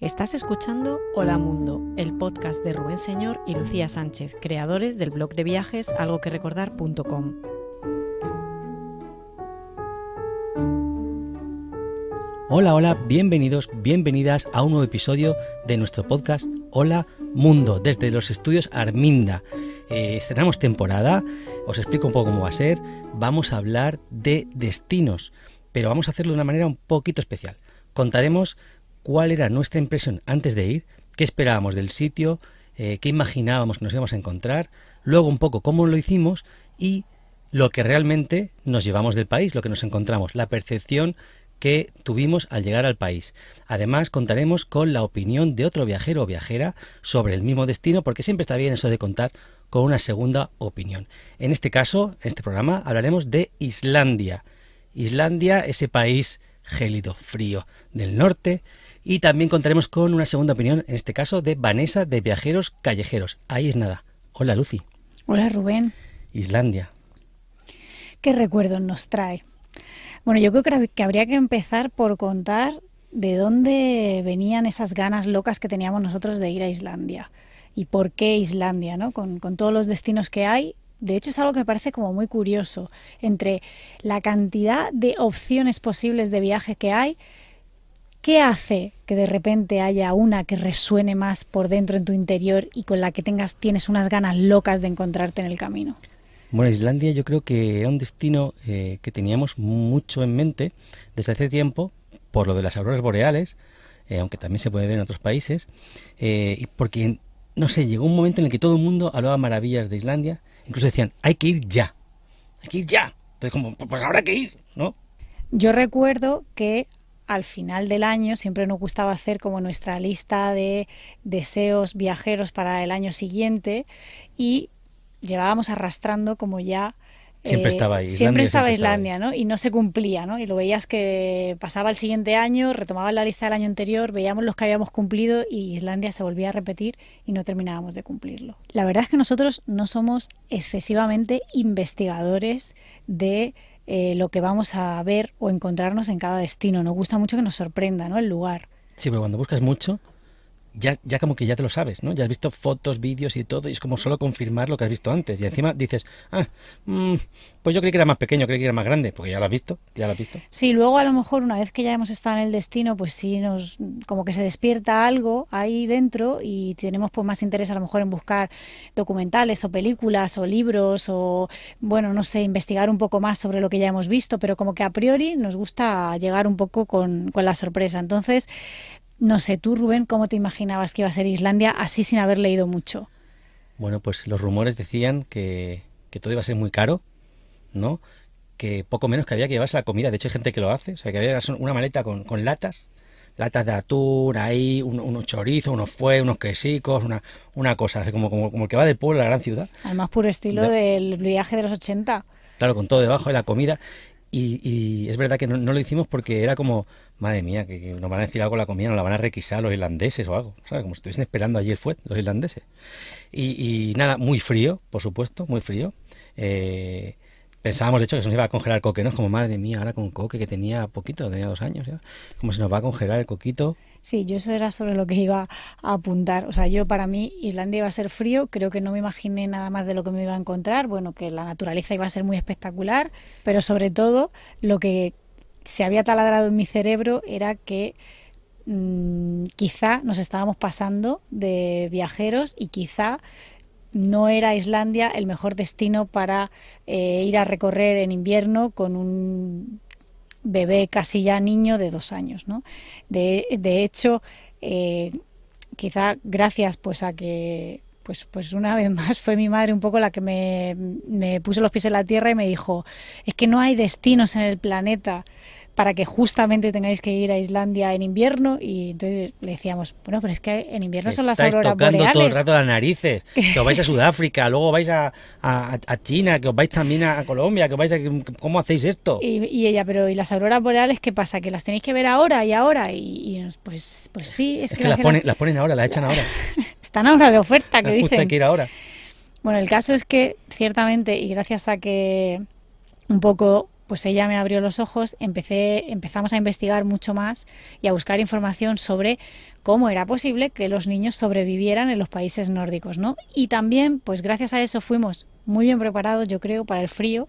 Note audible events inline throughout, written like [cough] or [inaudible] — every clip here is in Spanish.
Estás escuchando Hola Mundo, el podcast de Rubén Señor y Lucía Sánchez, creadores del blog de viajes algo que Hola, hola, bienvenidos, bienvenidas a un nuevo episodio de nuestro podcast Hola Mundo, desde los estudios Arminda. Eh, estrenamos temporada, os explico un poco cómo va a ser, vamos a hablar de destinos, pero vamos a hacerlo de una manera un poquito especial. Contaremos cuál era nuestra impresión antes de ir, qué esperábamos del sitio, eh, qué imaginábamos que nos íbamos a encontrar, luego un poco cómo lo hicimos y lo que realmente nos llevamos del país, lo que nos encontramos, la percepción que tuvimos al llegar al país. Además, contaremos con la opinión de otro viajero o viajera sobre el mismo destino, porque siempre está bien eso de contar con una segunda opinión. En este caso, en este programa, hablaremos de Islandia. Islandia, ese país gélido, frío del norte, y también contaremos con una segunda opinión, en este caso de Vanessa de Viajeros Callejeros. Ahí es nada. Hola Lucy. Hola Rubén. Islandia. ¿Qué recuerdos nos trae? Bueno, yo creo que habría que empezar por contar de dónde venían esas ganas locas que teníamos nosotros de ir a Islandia y por qué Islandia, ¿no? Con, con, todos los destinos que hay. De hecho, es algo que me parece como muy curioso. Entre la cantidad de opciones posibles de viaje que hay, ¿Qué hace que de repente haya una que resuene más por dentro en tu interior y con la que tengas, tienes unas ganas locas de encontrarte en el camino? Bueno, Islandia yo creo que era un destino eh, que teníamos mucho en mente desde hace tiempo por lo de las auroras boreales, eh, aunque también se puede ver en otros países, eh, y porque, no sé, llegó un momento en el que todo el mundo hablaba maravillas de Islandia, incluso decían, hay que ir ya, hay que ir ya. Entonces, como, pues habrá que ir, ¿no? Yo recuerdo que al final del año siempre nos gustaba hacer como nuestra lista de deseos viajeros para el año siguiente y llevábamos arrastrando como ya Siempre eh, estaba Islandia, siempre estaba Islandia, ¿no? Y no se cumplía, Y lo veías que pasaba el siguiente año, retomaba la lista del año anterior, veíamos los que habíamos cumplido y Islandia se volvía a repetir y no terminábamos de cumplirlo. La verdad es que nosotros no somos excesivamente investigadores de eh, lo que vamos a ver o encontrarnos en cada destino. Nos gusta mucho que nos sorprenda ¿no? el lugar. Sí, pero cuando buscas mucho, ya, ya como que ya te lo sabes, ¿no? Ya has visto fotos, vídeos y todo, y es como solo confirmar lo que has visto antes. Y encima dices, ah, mm, pues yo creí que era más pequeño, creí que era más grande, porque ya lo has visto, ya lo has visto. Sí, luego a lo mejor una vez que ya hemos estado en el destino, pues sí nos, como que se despierta algo ahí dentro y tenemos pues más interés a lo mejor en buscar documentales o películas o libros o, bueno, no sé, investigar un poco más sobre lo que ya hemos visto, pero como que a priori nos gusta llegar un poco con, con la sorpresa. Entonces, no sé, tú Rubén, ¿cómo te imaginabas que iba a ser Islandia así sin haber leído mucho? Bueno, pues los rumores decían que, todo iba a ser muy caro, ¿no? Que poco menos que había que llevarse la comida. De hecho, hay gente que lo hace. O sea, que había una maleta con, latas, latas de atún, ahí, unos chorizos, unos fue, unos quesicos, una, cosa, como, como, el que va de pueblo a la gran ciudad. Además, puro estilo del viaje de los 80. Claro, con todo debajo de la comida. Y, es verdad que no lo hicimos porque era como madre mía, que, nos van a decir algo la comida, nos la van a requisar los irlandeses o algo, Como si estuviesen esperando allí el los irlandeses. Y, nada, muy frío, por supuesto, muy frío. Eh, pensábamos, de hecho, que se nos iba a congelar coque, ¿no? como, madre mía, ahora con coque que tenía poquito, tenía dos años, Como se nos va a congelar el coquito. Sí, yo eso era sobre lo que iba a apuntar. O sea, yo para mí Islandia iba a ser frío, creo que no me imaginé nada más de lo que me iba a encontrar. Bueno, que la naturaleza iba a ser muy espectacular, pero sobre todo lo que se había taladrado en mi cerebro era que mm, quizá nos estábamos pasando de viajeros y quizá no era Islandia el mejor destino para eh, ir a recorrer en invierno con un bebé casi ya niño de dos años. ¿no? De, hecho, eh, quizá gracias pues a que pues, pues una vez más fue mi madre un poco la que me, me puso los pies en la tierra y me dijo, es que no hay destinos en el planeta para que justamente tengáis que ir a Islandia en invierno y entonces le decíamos, bueno, pero es que en invierno son las auroras tocando todo el rato las narices, [laughs] que os vais a Sudáfrica, luego vais a, a, China, que os vais también a Colombia, que vais a... ¿Cómo hacéis esto? Y, ella, pero ¿y las auroras boreales qué pasa? ¿Que las tenéis que ver ahora y ahora? Y, pues, pues sí, es, que, las, ponen, las ponen ahora, las echan ahora. [laughs] Están ahora de oferta, ah, que dicen. Justo hay que ir ahora. Bueno, el caso es que ciertamente, y gracias a que un poco pues ella me abrió los ojos, empecé, empezamos a investigar mucho más y a buscar información sobre cómo era posible que los niños sobrevivieran en los países nórdicos, ¿no? Y también, pues gracias a eso fuimos muy bien preparados, yo creo, para el frío,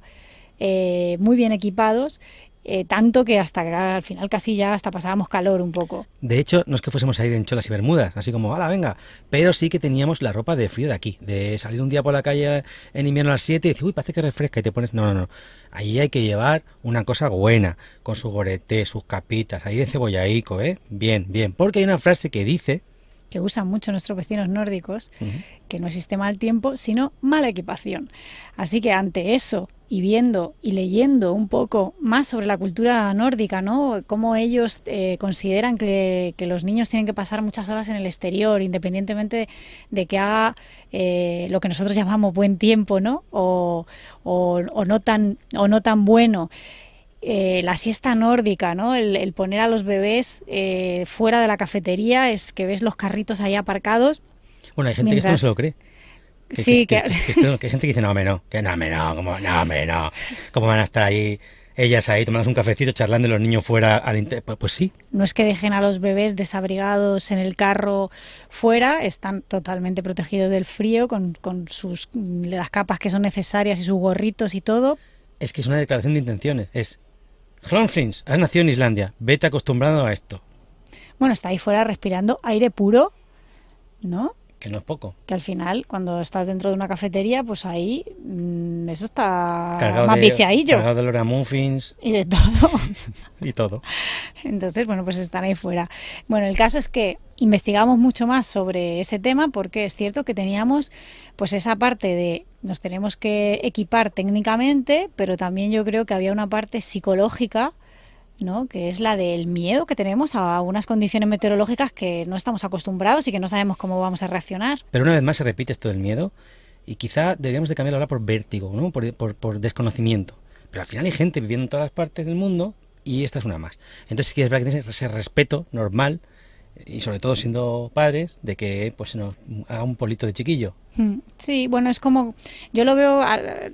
eh, muy bien equipados eh, tanto que hasta al final casi ya hasta pasábamos calor un poco. De hecho, no es que fuésemos a ir en cholas y bermudas, así como, ala, venga, pero sí que teníamos la ropa de frío de aquí, de salir un día por la calle en invierno a las 7 y decir, uy, parece que refresca y te pones, no, no, no, ahí hay que llevar una cosa buena, con su gorete, sus capitas, ahí de cebollaico, ¿eh? Bien, bien, porque hay una frase que dice que usan mucho nuestros vecinos nórdicos, que no existe mal tiempo, sino mala equipación. Así que ante eso, y viendo y leyendo un poco más sobre la cultura nórdica, ¿no? Cómo ellos eh, consideran que, los niños tienen que pasar muchas horas en el exterior, independientemente de, que haga eh, lo que nosotros llamamos buen tiempo, ¿no? no, tan, o no tan bueno. Eh, la siesta nórdica, ¿no? El, poner a los bebés eh, fuera de la cafetería, es que ves los carritos ahí aparcados. Bueno, hay gente que esto no se lo cree. sí, que, hay gente que dice, no, me no, que no, me no, como, cómo van a estar ahí ellas ahí tomándose un cafecito, charlando y los niños fuera al pues, pues, sí. No es que dejen a los bebés desabrigados en el carro fuera, están totalmente protegidos del frío con, sus, las capas que son necesarias y sus gorritos y todo. Es que es una declaración de intenciones, es Hlonfrins, has nacido en Islandia, vete acostumbrado a esto. Bueno, está ahí fuera respirando aire puro, ¿no? Que no es poco. Que al final, cuando estás dentro de una cafetería, pues ahí mm, eso está más muffins. Y de todo. [laughs] y todo. Entonces, bueno, pues están ahí fuera. Bueno, el caso es que investigamos mucho más sobre ese tema porque es cierto que teníamos pues esa parte de nos tenemos que equipar técnicamente, pero también yo creo que había una parte psicológica que es la del miedo que tenemos a unas condiciones meteorológicas que no estamos acostumbrados y que no sabemos cómo vamos a reaccionar. Pero una vez más se repite esto del miedo y quizá deberíamos de cambiarlo ahora por vértigo, por, desconocimiento. Pero al final hay gente viviendo en todas las partes del mundo y esta es una más. Entonces si que es verdad que ese respeto normal y sobre todo siendo padres, de que pues nos haga un polito de chiquillo. Hmm. Sí, bueno, es como, yo lo veo,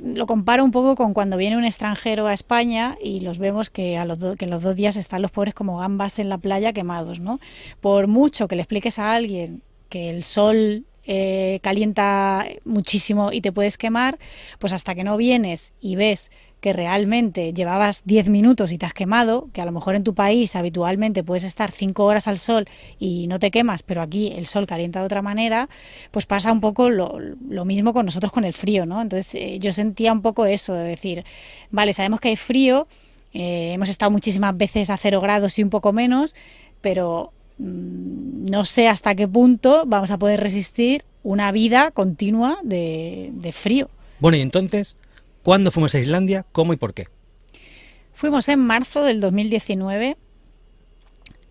lo comparo un poco con cuando viene un extranjero a España y los vemos que a los, que los dos días están los pobres como gambas en la playa quemados, ¿no? Por mucho que le expliques a alguien que el sol eh, calienta muchísimo y te puedes quemar, pues hasta que no vienes y ves que realmente llevabas 10 minutos y te has quemado, que a lo mejor en tu país habitualmente puedes estar 5 horas al sol y no te quemas, pero aquí el sol calienta de otra manera, pues pasa un poco lo, mismo con nosotros con el frío, ¿no? Entonces eh, yo sentía un poco eso, de decir, vale, sabemos que hay frío, eh, hemos estado muchísimas veces a 0 grados y un poco menos, pero mm, no sé hasta qué punto vamos a poder resistir una vida continua de, de frío. Bueno, y entonces, ¿Cuándo fuimos a Islandia? ¿Cómo y por qué? Fuimos en marzo del 2019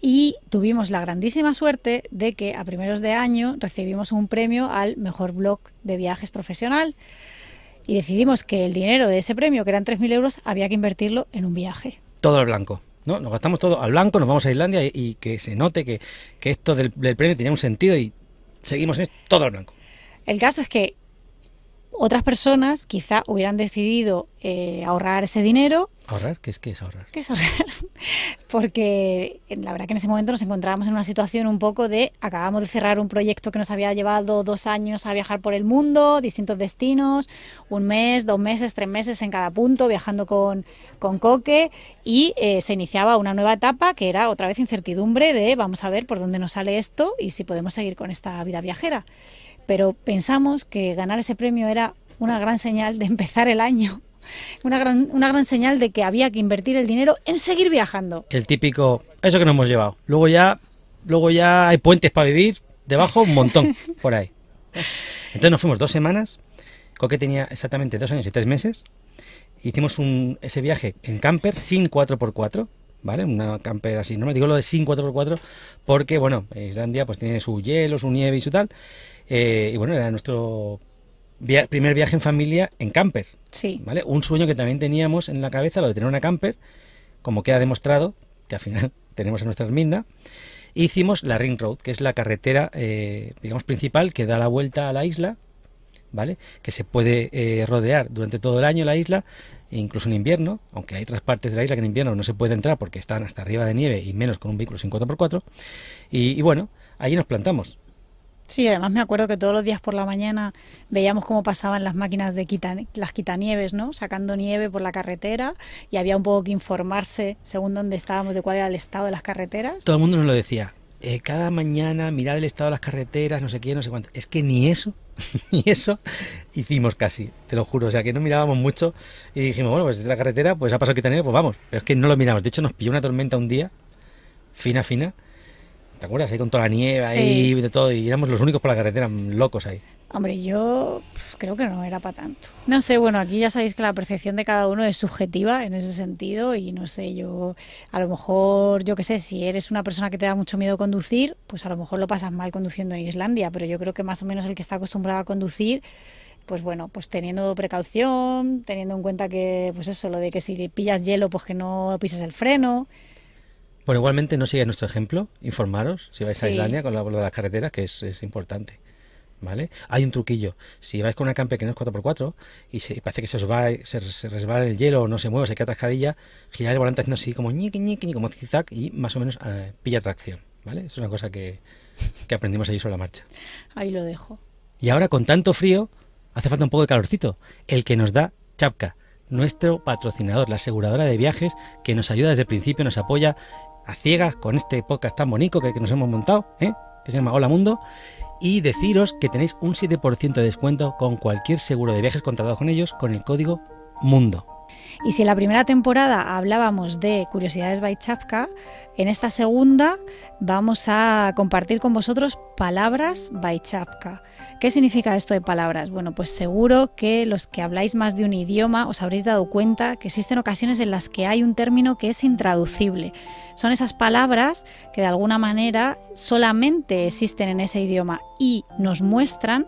y tuvimos la grandísima suerte de que a primeros de año recibimos un premio al mejor blog de viajes profesional y decidimos que el dinero de ese premio, que eran 3.000 euros, había que invertirlo en un viaje. Todo al blanco. ¿no? Nos gastamos todo al blanco, nos vamos a Islandia y, que se note que, esto del, premio tenía un sentido y seguimos en todo al blanco. El caso es que otras personas quizá hubieran decidido eh, ahorrar ese dinero. ¿Ahorrar? ¿Qué es, es ahorrar? ¿Qué es ahorrar? [laughs] Porque eh, la verdad que en ese momento nos encontrábamos en una situación un poco de acabamos de cerrar un proyecto que nos había llevado dos años a viajar por el mundo, distintos destinos, un mes, dos meses, tres meses en cada punto, viajando con, con Coque y eh, se iniciaba una nueva etapa que era otra vez incertidumbre de vamos a ver por dónde nos sale esto y si podemos seguir con esta vida viajera pero pensamos que ganar ese premio era una gran señal de empezar el año [laughs] una gran, una gran señal de que había que invertir el dinero en seguir viajando. El típico, eso que nos hemos llevado. Luego ya, luego ya hay puentes para vivir, debajo un montón, [laughs] por ahí. Entonces nos fuimos dos semanas, que tenía exactamente dos años y tres meses, hicimos ese viaje en camper sin 4x4, ¿vale? Una camper así, no me digo lo de sin 4x4 porque, bueno, Islandia pues tiene su hielo, su nieve y su tal, eh, y bueno, era nuestro primer viaje en familia en camper. Sí. ¿vale? Un sueño que también teníamos en la cabeza, lo de tener una camper, como queda demostrado, que al final [laughs] tenemos en nuestra enmienda. hicimos la Ring Road, que es la carretera, eh, digamos, principal que da la vuelta a la isla, ¿vale? Que se puede eh, rodear durante todo el año la isla, e incluso en invierno, aunque hay otras partes de la isla que en invierno no se puede entrar porque están hasta arriba de nieve y menos con un vehículo 4 x 4 Y, y bueno, ahí nos plantamos. Sí, además me acuerdo que todos los días por la mañana veíamos cómo pasaban las máquinas de las quitanieves, ¿no? Sacando nieve por la carretera y había un poco que informarse según dónde estábamos de cuál era el estado de las carreteras. Todo el mundo nos lo decía. Eh, cada mañana mirar el estado de las carreteras, no sé qué, no sé cuánto. Es que ni eso, [laughs] ni eso hicimos casi, te lo juro. O sea, que no mirábamos mucho y dijimos, bueno, pues de la carretera, pues ha pasado quitanieve, pues vamos. Pero es que no lo miramos. De hecho, nos pilló una tormenta un día, fina, fina ¿te acuerdas? Ahí con toda la nieve y ahí de todo, y éramos los únicos por la carretera, locos ahí. Hombre, yo creo que no era para tanto. No sé, bueno, aquí ya sabéis que la percepción de cada uno es subjetiva en ese sentido y no sé, yo a lo mejor, yo qué sé, si eres una persona que te da mucho miedo conducir, pues a lo mejor lo pasas mal conduciendo en Islandia, pero yo creo que más o menos el que está acostumbrado a conducir pues bueno, pues teniendo precaución, teniendo en cuenta que, pues eso, lo de que si pillas hielo, pues que no pises el freno, bueno, igualmente no sigáis nuestro ejemplo, informaros si vais a Islandia con la bola de las carreteras, que es, importante. ¿Vale? Hay un truquillo. Si vais con una campe que no es 4x4 y, se, parece que se os va, se, resbala el hielo, o no se mueve, se queda atascadilla, girar el volante haciendo así como ñiqui, ñiqui, como zigzag y más o menos eh, pilla tracción. ¿Vale? Es una cosa que, que aprendimos allí sobre la marcha. Ahí lo dejo. Y ahora con tanto frío, hace falta un poco de calorcito, el que nos da Chapka nuestro patrocinador, la aseguradora de viajes que nos ayuda desde el principio, nos apoya a ciegas con este podcast tan bonito que, nos hemos montado, ¿eh? que se llama Hola Mundo, y deciros que tenéis un 7% de descuento con cualquier seguro de viajes contratado con ellos con el código MUNDO. Y si en la primera temporada hablábamos de Curiosidades by Chapka, en esta segunda vamos a compartir con vosotros palabras by Chapka. ¿Qué significa esto de palabras? Bueno, pues seguro que los que habláis más de un idioma os habréis dado cuenta que existen ocasiones en las que hay un término que es intraducible. Son esas palabras que de alguna manera solamente existen en ese idioma y nos muestran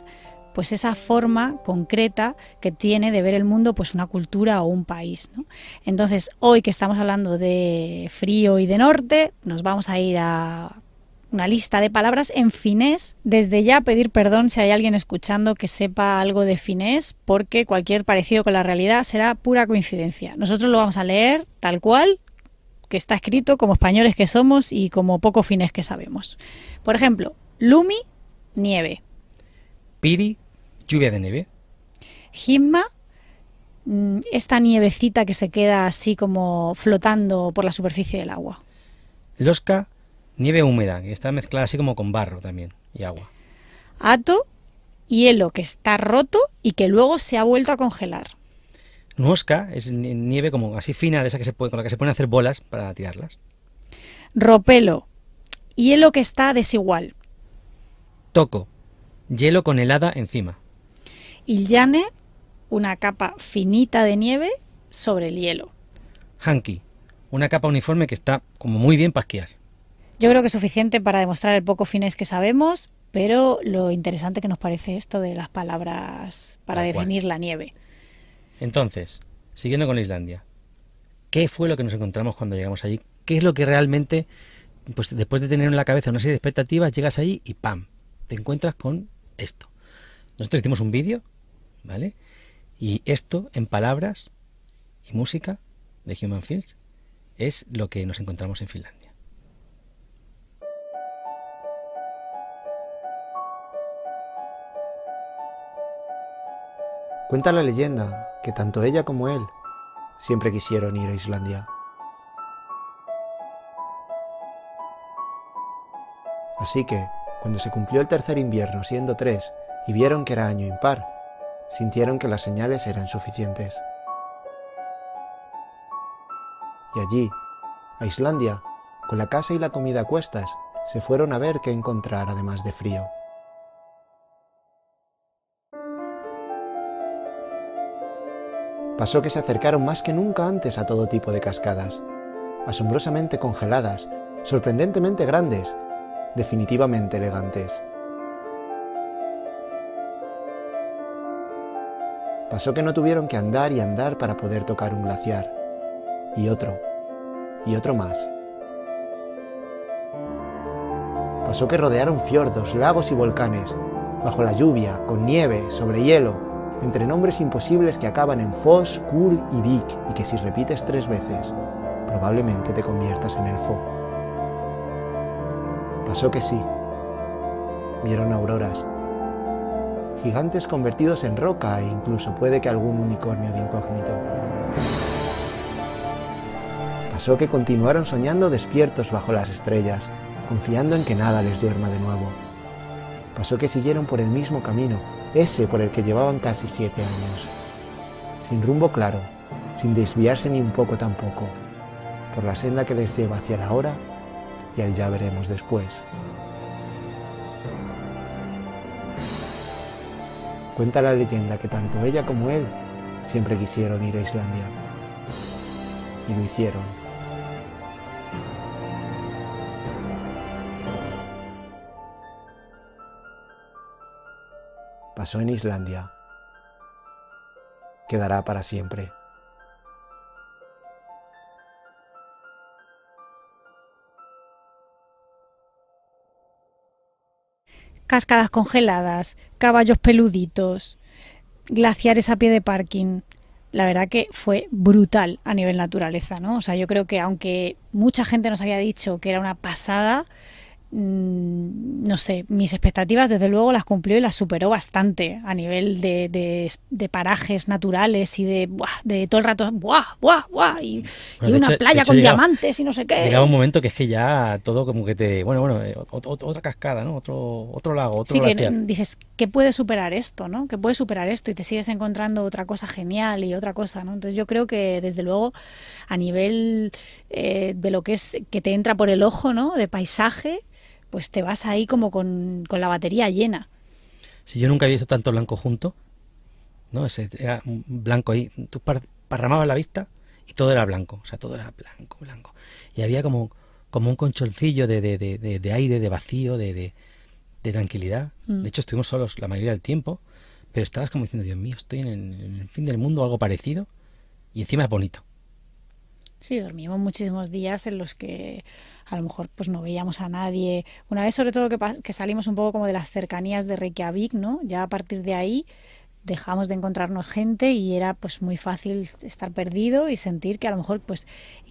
pues esa forma concreta que tiene de ver el mundo pues una cultura o un país. Entonces, hoy que estamos hablando de frío y de norte, nos vamos a ir a una lista de palabras en finés. Desde ya pedir perdón si hay alguien escuchando que sepa algo de finés, porque cualquier parecido con la realidad será pura coincidencia. Nosotros lo vamos a leer tal cual que está escrito, como españoles que somos y como poco finés que sabemos. Por ejemplo, Lumi, nieve. Piri, lluvia de nieve. himma mm, esta nievecita que se queda así como flotando por la superficie del agua. Losca, Nieve húmeda, que está mezclada así como con barro también y agua. Ato, hielo que está roto y que luego se ha vuelto a congelar. Nuosca es nieve como así fina, de esa que se puede, con la que se pueden hacer bolas para tirarlas. Ropelo, hielo que está desigual. Toco, hielo con helada encima. Illane, una capa finita de nieve sobre el hielo. Hanky, una capa uniforme que está como muy bien para esquiar. Yo creo que es suficiente para demostrar el poco fines que sabemos, pero lo interesante que nos parece esto de las palabras para definir la nieve. Entonces, siguiendo con Islandia, ¿qué fue lo que nos encontramos cuando llegamos allí? ¿Qué es lo que realmente, pues después de tener en la cabeza una serie de expectativas, llegas allí y ¡pam! Te encuentras con esto. Nosotros hicimos un vídeo, ¿vale? Y esto, en palabras y música de Human Fields, es lo que nos encontramos en Finlandia. Cuenta la leyenda que tanto ella como él siempre quisieron ir a Islandia. Así que, cuando se cumplió el tercer invierno siendo tres y vieron que era año impar, sintieron que las señales eran suficientes. Y allí, a Islandia, con la casa y la comida a cuestas, se fueron a ver qué encontrar además de frío. pasó que se acercaron más que nunca antes a todo tipo de cascadas, asombrosamente congeladas, sorprendentemente grandes, definitivamente elegantes. Pasó que no tuvieron que andar y andar para poder tocar un glaciar, y otro, y otro más. Pasó que rodearon fiordos, lagos y volcanes, bajo la lluvia, con nieve, sobre hielo, entre nombres imposibles que acaban en Fos, cool y Vic y que si repites tres veces, probablemente te conviertas en el Fo. Pasó que sí. Vieron auroras. Gigantes convertidos en roca e incluso puede que algún unicornio de incógnito. Pasó que continuaron soñando despiertos bajo las estrellas, confiando en que nada les duerma de nuevo. Pasó que siguieron por el mismo camino, ese por el que llevaban casi siete años. Sin rumbo claro, sin desviarse ni un poco tampoco, por la senda que les lleva hacia la hora y el ya veremos después. Cuenta la leyenda que tanto ella como él siempre quisieron ir a Islandia. Y lo hicieron. en Islandia quedará para siempre. Cascadas congeladas, caballos peluditos, glaciares a pie de parking. La verdad que fue brutal a nivel naturaleza, ¿no? O sea, yo creo que aunque mucha gente nos había dicho que era una pasada, Mm, no sé, mis expectativas desde luego las cumplió y las superó bastante a nivel de, de, parajes naturales y de, buah, de todo el rato, buah, buah, buah, y, una playa con diamantes y no sé qué. Llegaba un momento que es que ya todo como que te, bueno, bueno, eh, otra cascada, ¿no? Otro, otro lago, otro Sí, que dices, ¿qué puede superar esto, no? ¿Qué puede superar esto? Y te sigues encontrando otra cosa genial y otra cosa, ¿no? Entonces yo creo que desde luego a nivel eh, de lo que es, que te entra por el ojo, ¿no? De paisaje, pues te vas ahí como con, con la batería llena. Si yo nunca había visto tanto blanco junto, ¿no? Ese, era blanco ahí, tú parramabas la vista y todo era blanco, o sea, todo era blanco, blanco. Y había como, como un conchoncillo de, de, de, aire, de vacío, de, de tranquilidad. Mm. De hecho, estuvimos solos la mayoría del tiempo, pero estabas como diciendo, Dios mío, estoy en, el fin del mundo algo parecido, y encima es bonito. Sí, dormimos muchísimos días en los que a lo mejor pues no veíamos a nadie. Una vez sobre todo que, que salimos un poco como de las cercanías de Reykjavik, ¿no? Ya a partir de ahí dejamos de encontrarnos gente y era pues muy fácil estar perdido y sentir que a lo mejor pues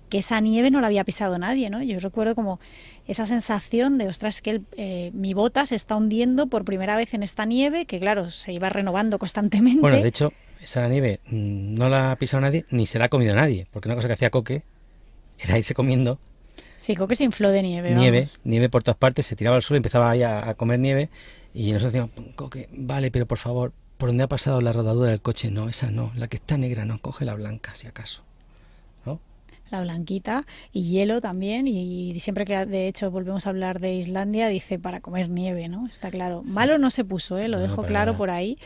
que esa nieve no la había pisado nadie, ¿no? Yo recuerdo como esa sensación de, ostras, que eh, mi bota se está hundiendo por primera vez en esta nieve, que claro, se iba renovando constantemente. Bueno, de hecho, esa nieve no la ha pisado nadie ni se la ha comido nadie, porque una cosa que hacía Coque era irse comiendo Sí, Coque que se infló de nieve. Nieve, nieve por todas partes, se tiraba al suelo, empezaba ahí a, comer nieve y nosotros decíamos, Coque, vale, pero por favor, ¿por dónde ha pasado la rodadura del coche? No, esa no, la que está negra no, coge la blanca si acaso. ¿no? La blanquita y hielo también y siempre que de hecho volvemos a hablar de Islandia dice para comer nieve, ¿no? Está claro. Malo no se puso, ¿eh? lo dejo claro por ahí.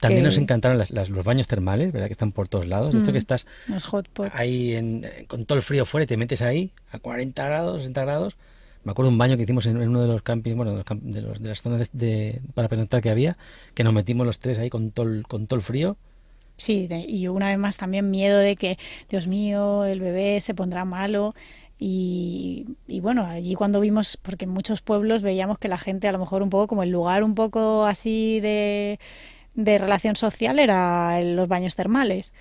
También nos encantaron los baños termales, ¿verdad? Que están por todos lados. Esto que mm, estás hot ahí con todo el frío fuera te metes ahí a 40 grados, 60 grados. Me acuerdo un baño que hicimos en, uno de los campings, bueno, de, las zonas de, para preguntar que había, que nos metimos los tres ahí con todo el, con todo el frío. Sí, y una vez más también miedo de que, Dios mío, el bebé se pondrá malo. Y, y, bueno, allí cuando vimos, porque en muchos pueblos veíamos que la gente a lo mejor un poco como el lugar un poco así de de relación social era los baños termales.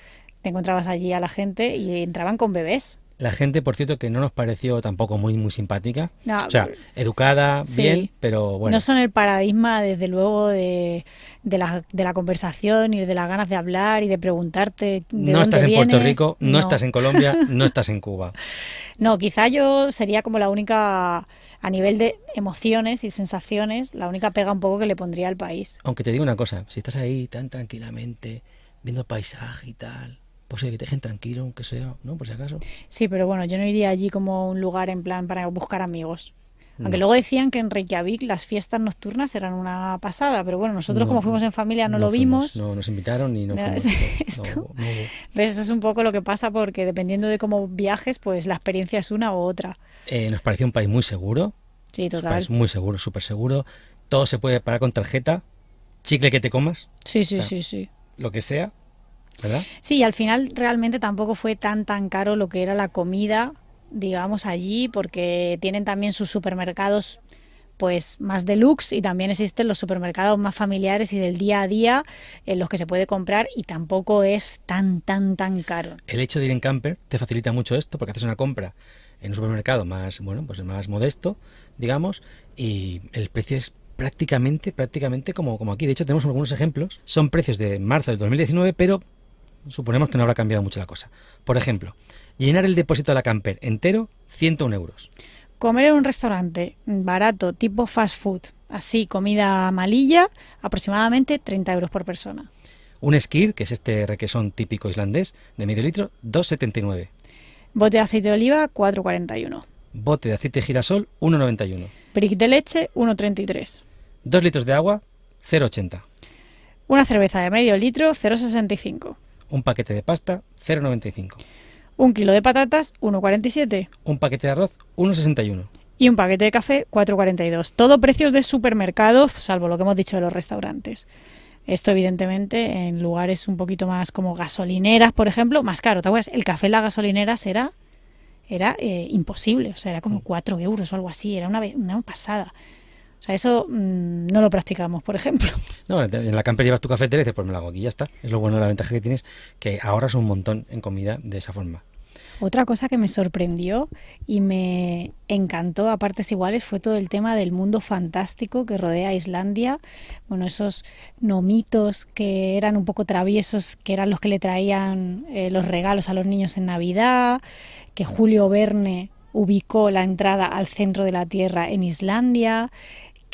Te encontrabas allí a la gente y entraban con bebés. La gente, por cierto, que no nos pareció tampoco muy muy simpática. o sea, pues, educada, bien, pero bueno. No son el paradigma, desde luego, de, la, conversación y de las ganas de hablar y de preguntarte. De no estás en Puerto Rico, no, estás en Colombia, [laughs] no estás en Cuba. No, quizá yo sería como la única, a nivel de emociones y sensaciones, la única pega un poco que le pondría al país. Aunque te digo una cosa, si estás ahí tan tranquilamente, viendo paisaje y tal pues que te dejen tranquilo, aunque sea, ¿no? Por si acaso. Sí, pero bueno, yo no iría allí como un lugar en plan para buscar amigos. Aunque luego decían que en Reykjavik las fiestas nocturnas eran una pasada, pero bueno, nosotros como fuimos en familia no, lo vimos. No, nos invitaron y no, fuimos. [laughs] Es eso es un poco lo que pasa porque dependiendo de cómo viajes, pues la experiencia es una u otra. Eh, nos pareció un país muy seguro. Sí, total. muy seguro, súper seguro. Todo se puede parar con tarjeta, chicle que te comas. Sí, sí, sí, sí. Lo que sea, ¿verdad? Sí, al final realmente tampoco fue tan tan caro lo que era la comida, digamos, allí, porque tienen también sus supermercados pues más deluxe y también existen los supermercados más familiares y del día a día en los que se puede comprar y tampoco es tan tan tan caro. El hecho de ir en camper te facilita mucho esto porque haces una compra en un supermercado más bueno pues más modesto digamos y el precio es prácticamente prácticamente como como aquí de hecho tenemos algunos ejemplos son precios de marzo del 2019 pero suponemos que no habrá cambiado mucho la cosa. Por ejemplo, llenar el depósito de la camper entero, 101 euros. Comer en un restaurante barato, tipo fast food, así comida malilla, aproximadamente 30 euros por persona. Un skir, que es este requesón típico islandés, de medio litro, 2,79. Bote de aceite de oliva, 4,41. Bote de aceite de girasol, 1,91. Brick de leche, 1,33. 2 litros de agua, 0,80. Una cerveza de medio litro, 0,65. Un paquete de pasta, 0,95. Un kilo de patatas, 1,47. Un paquete de arroz, 1,61. Y un paquete de café, 4,42. Todo precios de supermercados, salvo lo que hemos dicho de los restaurantes. Esto, evidentemente, en lugares un poquito más como gasolineras, por ejemplo, más caro. ¿Te acuerdas? El café en la gasolinera era eh, imposible, o sea, era como 4 mm. euros o algo así, era una, una pasada. O sea, eso mm, no lo practicamos, por ejemplo. [laughs] No, en la camper llevas tu cafetera y dices, pues me la hago aquí, ya está. Es lo bueno, la ventaja que tienes, que ahorras un montón en comida de esa forma. Otra cosa que me sorprendió y me encantó a partes iguales fue todo el tema del mundo fantástico que rodea Islandia. Bueno, esos nomitos que eran un poco traviesos, que eran los que le traían eh, los regalos a los niños en Navidad, que Julio Verne ubicó la entrada al centro de la Tierra en Islandia,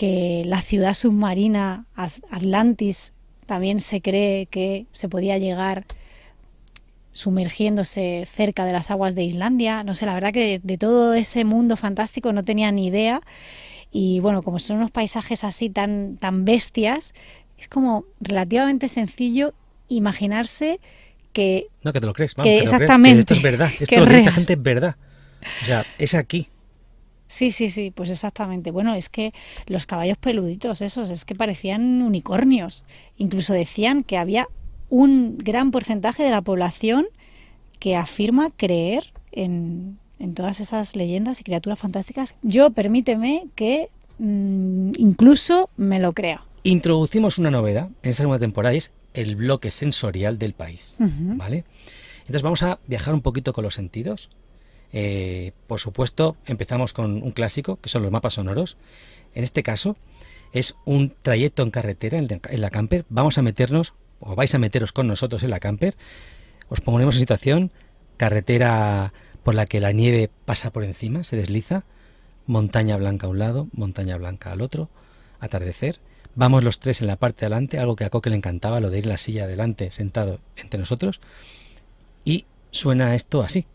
que la ciudad submarina Atlantis también se cree que se podía llegar sumergiéndose cerca de las aguas de Islandia. No sé, la verdad que de todo ese mundo fantástico no tenía ni idea. Y bueno, como son unos paisajes así tan, tan bestias, es como relativamente sencillo imaginarse que... No, que te lo crees, vamos, que, exactamente. esto es verdad, [laughs] esto esta gente es verdad. O sea, es aquí. Sí, sí, sí, pues exactamente. Bueno, es que los caballos peluditos, esos, es que parecían unicornios. Incluso decían que había un gran porcentaje de la población que afirma creer en, todas esas leyendas y criaturas fantásticas. Yo permíteme que mm, incluso me lo crea. Introducimos una novedad en esta segunda temporada, es el bloque sensorial del país. ¿Vale? Entonces vamos a viajar un poquito con los sentidos eh, por supuesto, empezamos con un clásico, que son los mapas sonoros. En este caso, es un trayecto en carretera, en la camper. Vamos a meternos, o vais a meteros con nosotros en la camper. Os ponemos en situación, carretera por la que la nieve pasa por encima, se desliza, montaña blanca a un lado, montaña blanca al otro, atardecer. Vamos los tres en la parte de adelante, algo que a Coque le encantaba, lo de ir la silla delante sentado entre nosotros. Y suena esto así.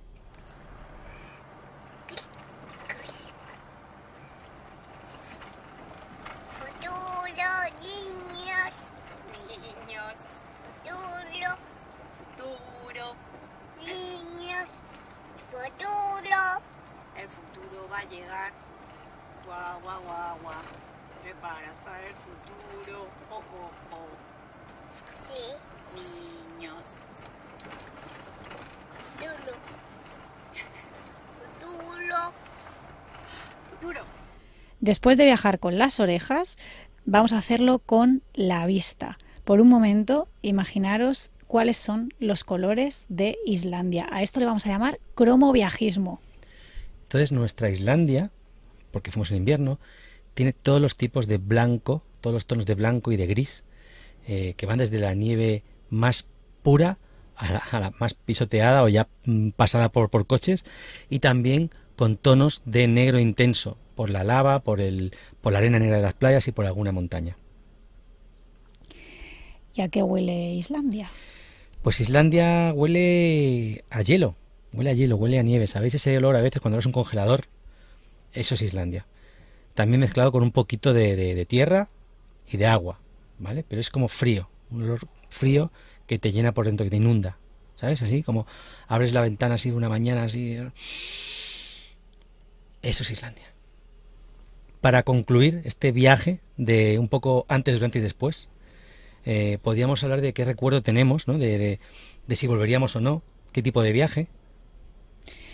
Después de viajar con las orejas, vamos a hacerlo con la vista. Por un momento, imaginaros cuáles son los colores de Islandia. A esto le vamos a llamar cromoviajismo. Entonces, nuestra Islandia, porque fuimos en invierno, tiene todos los tipos de blanco, todos los tonos de blanco y de gris, eh, que van desde la nieve más pura a la, más pisoteada o ya mm, pasada por coches, y también con tonos de negro intenso, por la lava, por, el, por la arena negra de las playas y por alguna montaña. ¿Y a qué huele Islandia? Pues Islandia huele a hielo, huele a hielo, huele a nieve. ¿Sabéis ese olor a veces cuando eres un congelador? Eso es Islandia. También mezclado con un poquito de, tierra y de agua, ¿vale? Pero es como frío, un olor frío que te llena por dentro, que te inunda, ¿sabes? Así como abres la ventana así una mañana, así... Eso es Islandia para concluir este viaje de un poco antes, durante y después, eh, podríamos hablar de qué recuerdo tenemos, ¿no? de, si volveríamos o no, qué tipo de viaje.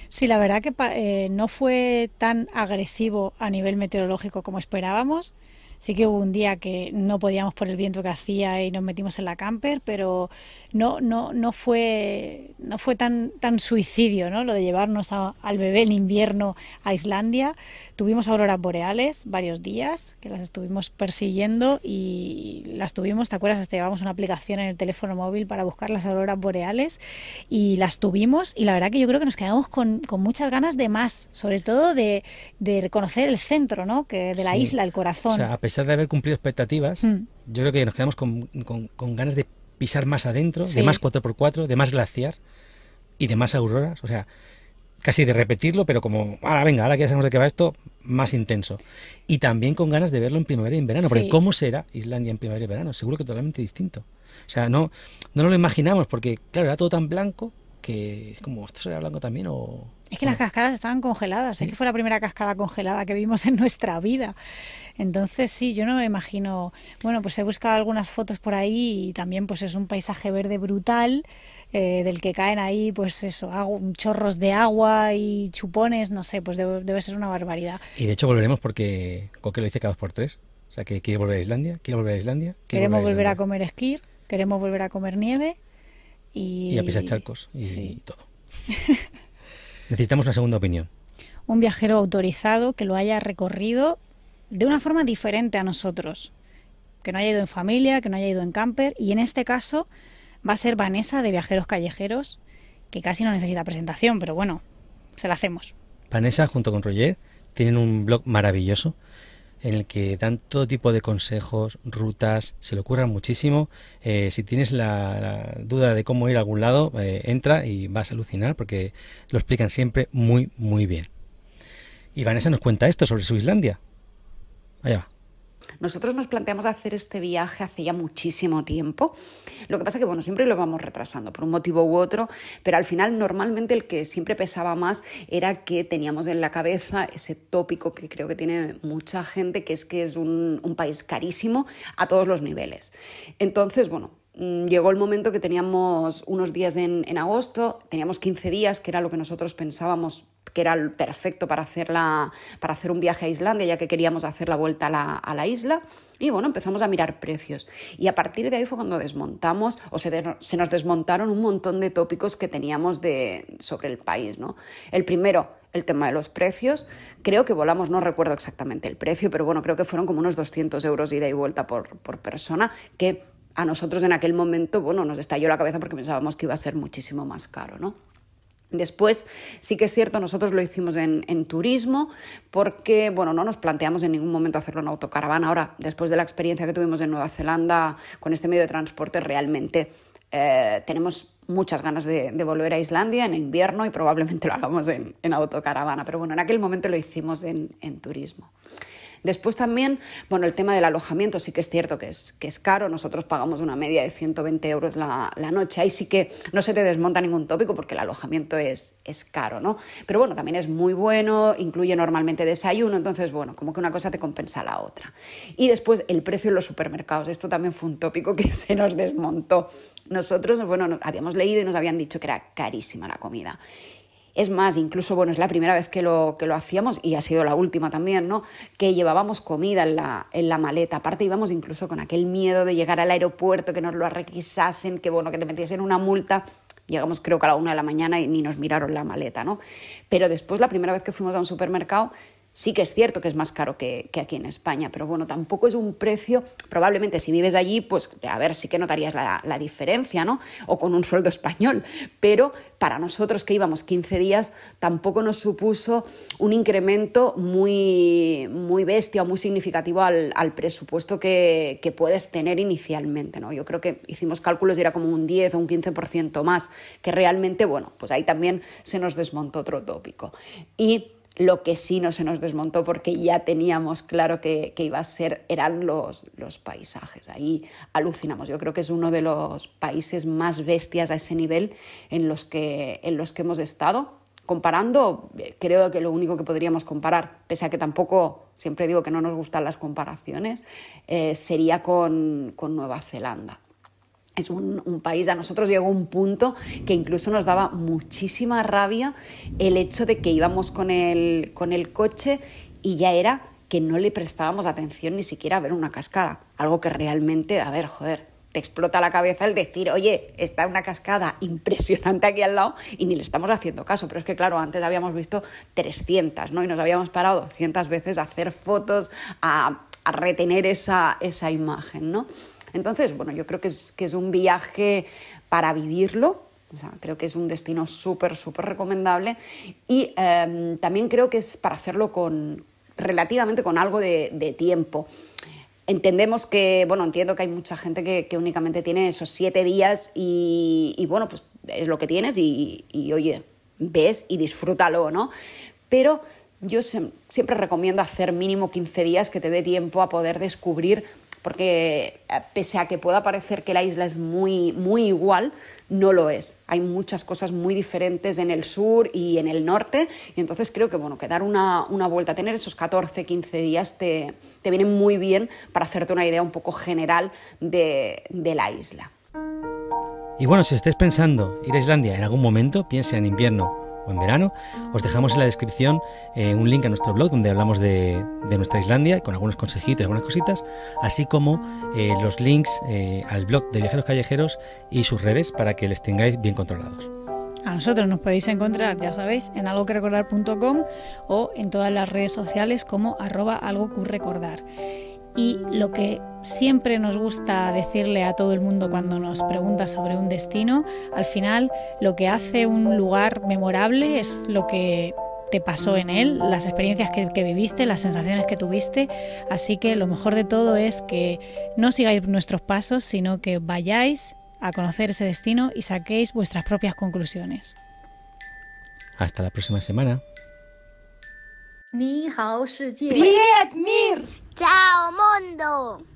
Sí, la verdad que eh, no fue tan agresivo a nivel meteorológico como esperábamos. Sí que hubo un día que no podíamos por el viento que hacía y nos metimos en la camper, pero no, no, no fue, no fue tan, tan suicidio ¿no? lo de llevarnos al bebé en invierno a Islandia. Tuvimos auroras boreales varios días, que las estuvimos persiguiendo y las tuvimos, ¿te acuerdas? Hasta este, llevamos una aplicación en el teléfono móvil para buscar las auroras boreales y las tuvimos y la verdad que yo creo que nos quedamos con, con muchas ganas de más, sobre todo de, de reconocer el centro ¿no? que de la isla, el corazón pesar de haber cumplido expectativas, hmm. yo creo que nos quedamos con, con, ganas de pisar más adentro, de más 4x4, de más glaciar y de más auroras. O sea, casi de repetirlo, pero como, ahora venga, ahora que ya sabemos de qué va esto, más intenso. Y también con ganas de verlo en primavera y en verano, porque ¿cómo será Islandia en primavera y verano? Seguro que totalmente distinto. O sea, no, no lo imaginamos, porque claro, era todo tan blanco, que es como, ¿esto será blanco también o...? Es que las cascadas estaban congeladas, es que fue la primera cascada congelada que vimos en nuestra vida. Entonces sí, yo no me imagino... Bueno, pues he buscado algunas fotos por ahí y también pues es un paisaje verde brutal eh, del que caen ahí pues eso, chorros de agua y chupones, no sé, pues debe, ser una barbaridad. Y de hecho volveremos porque Coque lo dice cada dos por tres. O sea, que quiere volver a Islandia, quiere volver a Islandia. Queremos volver a, volver a comer esquí, queremos volver a comer nieve. Y, a pisar charcos y, y todo. [laughs] Necesitamos una segunda opinión. Un viajero autorizado que lo haya recorrido de una forma diferente a nosotros. Que no haya ido en familia, que no haya ido en camper. Y en este caso va a ser Vanessa de Viajeros Callejeros, que casi no necesita presentación, pero bueno, se la hacemos. Vanessa junto con Roger tienen un blog maravilloso en el que dan todo tipo de consejos, rutas, se le ocurran muchísimo. Eh, si tienes la, duda de cómo ir a algún lado, eh, entra y vas a alucinar porque lo explican siempre muy, muy bien. Y Vanessa nos cuenta esto sobre su Islandia. Allá va. Nosotros nos planteamos hacer este viaje hace ya muchísimo tiempo. Lo que pasa que, bueno, siempre lo vamos retrasando por un motivo u otro, pero al final normalmente el que siempre pesaba más era que teníamos en la cabeza ese tópico que creo que tiene mucha gente, que es que es un, país carísimo a todos los niveles. Entonces, bueno, mm, llegó el momento que teníamos unos días en, en, agosto, teníamos 15 días, que era lo que nosotros pensábamos que era perfecto para, para hacer un viaje a Islandia, ya que queríamos hacer la vuelta a la, isla. Y bueno, empezamos a mirar precios. Y a partir de ahí fue cuando desmontamos, o se, nos desmontaron un montón de tópicos que teníamos sobre el país. ¿no? El primero, el tema de los precios. Creo que volamos, no recuerdo exactamente el precio, pero bueno, creo que fueron como unos 200 euros de ida y vuelta por, por persona, que a nosotros en aquel momento, bueno, nos estalló la cabeza porque pensábamos que iba a ser muchísimo más caro, ¿no? Después, sí que es cierto, nosotros lo hicimos en, turismo porque, bueno, no nos planteamos en ningún momento hacerlo en autocaravana. Ahora, después de la experiencia que tuvimos en Nueva Zelanda con este medio de transporte, realmente eh, tenemos muchas ganas de, volver a Islandia en invierno y probablemente lo hagamos en, autocaravana. Pero bueno, en aquel momento lo hicimos en, en turismo. Después también, bueno, el tema del alojamiento sí que es cierto que es, que es caro, nosotros pagamos una media de 120 euros la, noche, ahí sí que no se te desmonta ningún tópico porque el alojamiento es, es caro, ¿no? Pero bueno, también es muy bueno, incluye normalmente desayuno, entonces bueno, como que una cosa te compensa la otra. Y después el precio en los supermercados, esto también fue un tópico que [laughs] se nos desmontó. Nosotros, bueno, habíamos leído y nos habían dicho que era carísima la comida. Es más, incluso, bueno, es la primera vez que lo, que lo hacíamos y ha sido la última también, ¿no? Que llevábamos comida en la, en la maleta. Aparte íbamos incluso con aquel miedo de llegar al aeropuerto, que nos lo arrequisasen, que bueno, que te metiesen una multa. Llegamos creo que a la una de la mañana y ni nos miraron la maleta, ¿no? Pero después, la primera vez que fuimos a un supermercado, Sí que es cierto que es más caro que, aquí en España, pero bueno, tampoco es un precio, probablemente si vives allí, pues a ver, sí que notarías la, diferencia, ¿no? O con un sueldo español, pero para nosotros que íbamos 15 días, tampoco nos supuso un incremento muy, muy bestia o muy significativo al, presupuesto que, que, puedes tener inicialmente, ¿no? Yo creo que hicimos cálculos y era como un 10 o un 15% más, que realmente, bueno, pues ahí también se nos desmontó otro tópico. Y lo que sí no se nos desmontó porque ya teníamos claro que, que iba a ser eran los, los paisajes. Ahí alucinamos. Yo creo que es uno de los países más bestias a ese nivel en los que, en los que hemos estado. Comparando, eh, creo que lo único que podríamos comparar, pese a que tampoco siempre digo que no nos gustan las comparaciones, eh, sería con Nueva Zelanda es un, país, a nosotros llegó un punto que incluso nos daba muchísima rabia el hecho de que íbamos con el, con el coche y ya era que no le prestábamos atención ni siquiera a ver una cascada. Algo que realmente, a ver, joder, te explota la cabeza el decir, oye, está una cascada impresionante aquí al lado y ni le estamos haciendo caso. Pero es que, claro, antes habíamos visto 300, ¿no? Y nos habíamos parado 200 veces a hacer fotos, a, a retener esa, esa imagen, ¿no? Entonces, bueno, yo creo que es, un viaje para vivirlo, creo que es un destino súper, súper recomendable. Y em, también creo que es para hacerlo con relativamente con algo de, tiempo. Entendemos que, bueno, entiendo que hay mucha gente que, únicamente tiene esos siete días y, bueno, pues es lo que tienes y, oye, ves y disfrútalo, ¿no? Pero yo siempre recomiendo hacer mínimo 15 días que te dé tiempo a poder descubrir porque eh, pese a que pueda parecer que la isla es muy, muy igual, no lo es. Hay muchas cosas muy diferentes en el sur y en el norte, y entonces creo que, bueno, dar una, una vuelta, tener esos 14, 15 días te, te vienen muy bien para hacerte una idea un poco general de, de la isla. Y bueno, si estés pensando ir a Islandia en algún momento, piensa en invierno o en verano. Os dejamos en la descripción eh, un link a nuestro blog donde hablamos de, nuestra Islandia con algunos consejitos y algunas cositas, así como eh, los links eh, al blog de Viajeros Callejeros y sus redes para que les tengáis bien controlados. A nosotros nos podéis encontrar, ya sabéis, en algoquerecordar.com o en todas las redes sociales como arroba algo y lo que siempre nos gusta decirle a todo el mundo cuando nos pregunta sobre un destino, al final lo que hace un lugar memorable es lo que te pasó en él, las experiencias que, viviste, las sensaciones que tuviste. Así que lo mejor de todo es que no sigáis nuestros pasos, sino que vayáis a conocer ese destino y saquéis vuestras propias conclusiones. Hasta la próxima semana. Ni hao, c h a o mondo.